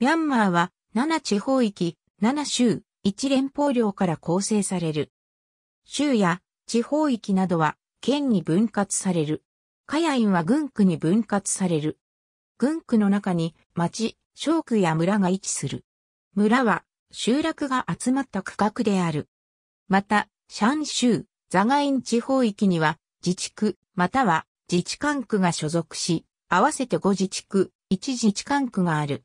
ミャンマーは7地方域、7州、1連邦領から構成される。州や地方域などは県に分割される。カヤインは軍区に分割される。軍区の中に町、小区や村が位置する。村は集落が集まった区画である。また、シャン州、ザガイン地方域には自治区、または自治管区が所属し、合わせて5自治区、1自治管区がある。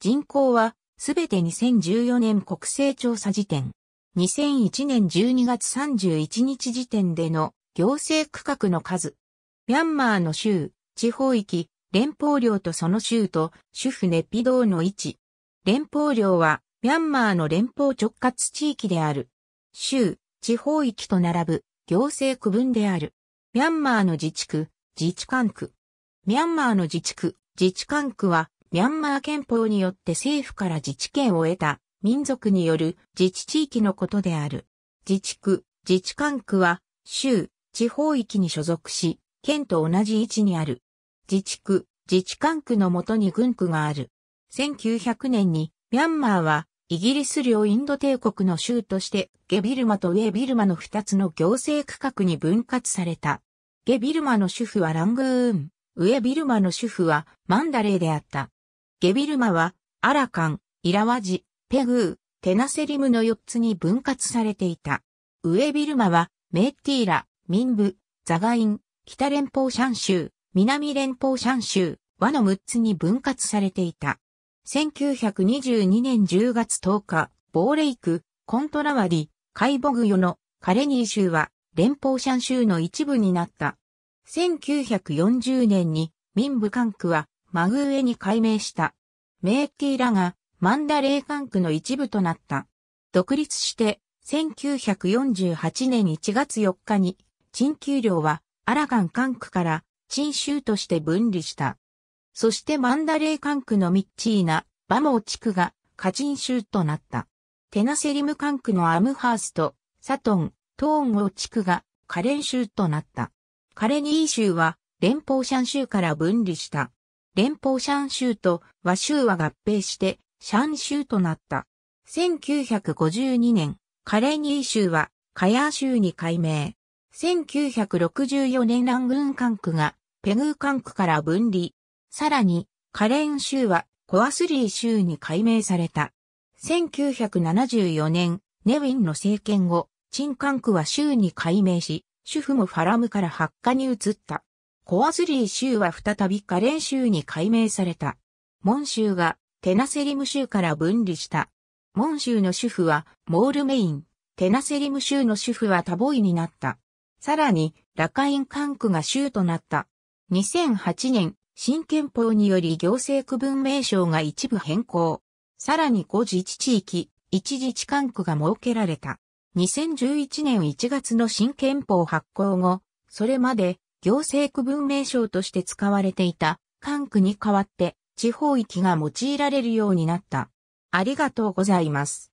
人口はすべて2014年国勢調査時点、2001年12月31日時点での行政区画の数。ミャンマーの州、地方域、連邦領とその州と、主府ネピドーの位置。連邦領は、ミャンマーの連邦直轄地域である。州、地方域と並ぶ、行政区分である。ミャンマーの自治区、自治管区。ミャンマーの自治区、自治管区は、ミャンマー憲法によって政府から自治権を得た民族による自治地域のことである。自治区、自治管区は州、地方域に所属し、県と同じ位置にある。自治区、自治管区のもとに軍区がある。1900年にミャンマーはイギリス領インド帝国の州としてゲビルマとウェビルマの2つの行政区画に分割された。ゲビルマの主婦はラングーン、ウェビルマの主婦はマンダレーであった。ゲビルマは、アラカン、イラワジ、ペグー、テナセリムの4つに分割されていた。上ビルマは、メーティーラ、ミンブ、ザガイン、北連邦シャン州、南連邦シャン州、和の6つに分割されていた。1922年10月10日、ボーレイク、コントラワディ、カイボグヨのカレニー州は連邦シャン州の一部になった。1940年に民部管区はマグウェに改名した。メーティーらがマンダレー管区の一部となった。独立して、1948年1月4日に、陳給料はアラガン管区から陳州として分離した。そしてマンダレー管区のミッチーナ、バモー地区がカチン州となった。テナセリム管区のアムハースト、サトン、トーンゴ地区がカレン州となった。カレニー州は連邦シャン州から分離した。連邦シャン州と和州は合併して、シャン州となった。1952年、カレニー州はカヤー州に改名。1964年ラングーン管区がペグー管区から分離。さらに、カレン州はコアスリー州に改名された。1974年、ネウィンの政権後、チン管区は州に改名し、主婦もファラムから発火に移った。コアズリー州は再びカレン州に改名された。モン州がテナセリム州から分離した。モン州の主婦はモールメイン、テナセリム州の主婦はタボイになった。さらに、ラカイン管区が州となった。2008年、新憲法により行政区分名称が一部変更。さらに5自治地域、1自治管区が設けられた。2011年1月の新憲法発行後、それまで行政区分名称として使われていた管区に代わって地方域が用いられるようになった。ありがとうございます。